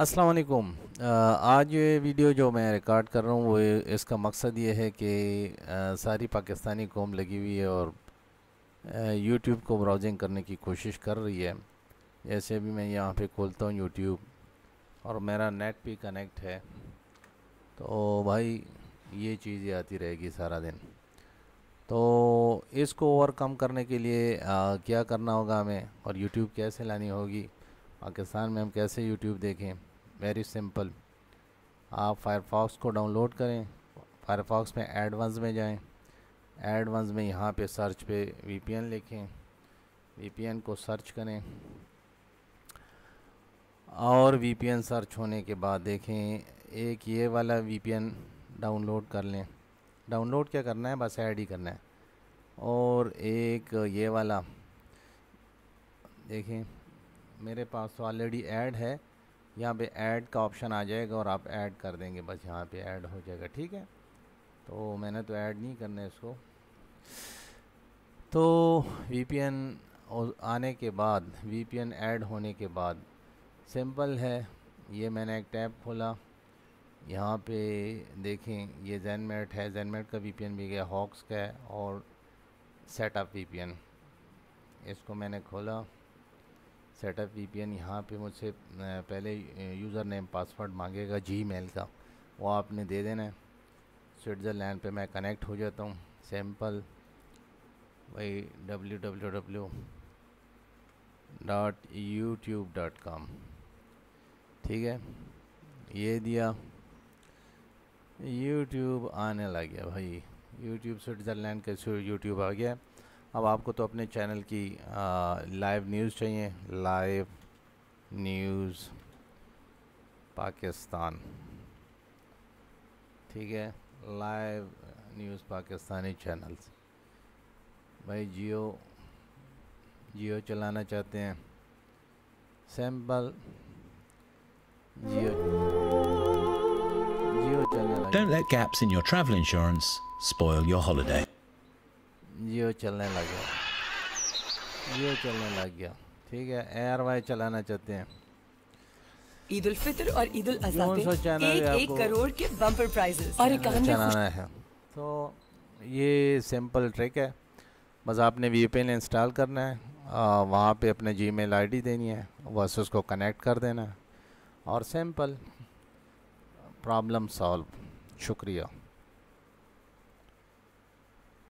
अस्सलाम वालेकुम आज ये वीडियो जो मैं रिकॉर्ड कर रहा हूँ वो इसका मकसद ये है कि आ, सारी पाकिस्तानी कौम लगी हुई है और यूट्यूब को ब्राउजिंग करने की कोशिश कर रही है जैसे भी मैं यहाँ पे खोलता हूँ यूट्यूब और मेरा नेट भी कनेक्ट है तो भाई ये चीज़ें आती रहेगी सारा दिन तो इसको ओवरकम करने के लिए आ, क्या करना होगा हमें और यूट्यूब कैसे लानी होगी पाकिस्तान में हम कैसे यूट्यूब देखें वेरी सिंपल आप फायरफॉक्स को डाउनलोड करें फायरफॉक्स में एडवांस में जाएं एडवांस में यहाँ पे सर्च पे वीपीएन लिखें वीपीएन को सर्च करें और वीपीएन सर्च होने के बाद देखें एक ये वाला वीपीएन डाउनलोड कर लें डाउनलोड क्या करना है बस ऐड ही करना है और एक ये वाला देखें मेरे पास ऑलरेडी ऐड है यहाँ पे ऐड का ऑप्शन आ जाएगा और आप ऐड कर देंगे बस यहाँ पे ऐड हो जाएगा ठीक है तो मैंने तो ऐड नहीं करना इसको तो वी आने के बाद वी ऐड होने के बाद सिंपल है ये मैंने एक टैब खोला यहाँ पे देखें ये जैनमेट है जैनमेट का वी भी गया हॉक्स का है और सेटअप वी इसको मैंने खोला सेटअप वीपीएन यहाँ पे मुझसे पहले यूज़र नेम पासवर्ड मांगेगा जीमेल का वो आपने दे देना है स्विट्ज़रलैंड पे मैं कनेक्ट हो जाता हूँ सैम्पल वही W W W dot YouTube dot com ठीक है ये दिया यूट्यूब आने लग गया भाई यूट्यूब स्विट्ज़रलैंड का यूट्यूब आ गया अब आपको तो अपने चैनल की लाइव न्यूज़ चाहिए लाइव न्यूज़ पाकिस्तान ठीक है लाइव न्यूज़ पाकिस्तानी चैनल्स भाई जियो जियो चलाना चाहते हैं सैम्पल जियो जियो चलाना Don't let gaps in your travel insurance spoil your holiday. जियो चलने लग गया जियो चलने लग गया ठीक है एयर वाई चलाना चाहते हैं ईद उल फितर और ईद उल एक करोड़ के बम्पर प्राइजेस और चलाना है तो ये सिंपल ट्रिक है बस आपने वी इंस्टॉल करना है वहाँ पे अपने जी मेल देनी है बस उसको कनेक्ट कर देना है और सिंपल प्रॉब्लम सॉल्व शुक्रिया